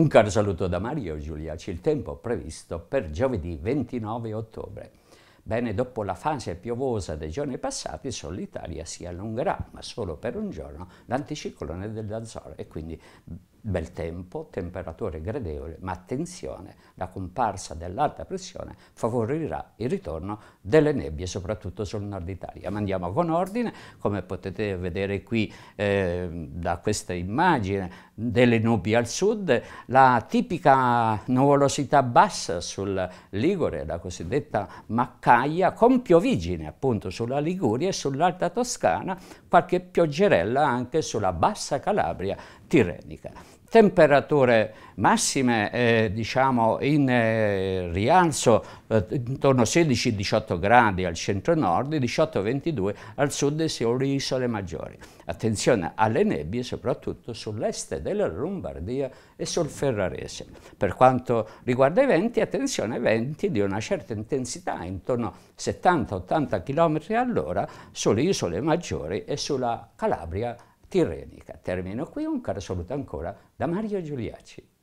Un caro saluto da Mario Giulia, c'è il tempo previsto per giovedì 29 ottobre. Bene, dopo la fase piovosa dei giorni passati, solitaria si allungherà, ma solo per un giorno, l'anticiclone dell'Azzorre e quindi bel tempo, temperature gradevoli, ma attenzione, la comparsa dell'alta pressione favorirà il ritorno delle nebbie, soprattutto sul nord Italia. Ma andiamo con ordine, come potete vedere qui eh, da questa immagine delle nubi al sud, la tipica nuvolosità bassa sul Ligure, la cosiddetta maccaia, con piovigine appunto sulla Liguria e sull'Alta Toscana, qualche pioggerella anche sulla bassa Calabria tirenica temperature massime eh, diciamo in eh, rialzo eh, intorno a 16-18 gradi al centro-nord e 18-22 al sud sulle isole maggiori. Attenzione alle nebbie soprattutto sull'est della Lombardia e sul Ferrarese. Per quanto riguarda i venti, attenzione ai venti di una certa intensità, intorno a 70-80 km all'ora sulle isole maggiori e sulla Calabria Tirrenica. Termino qui, un caro saluto ancora da Mario Giuliacci.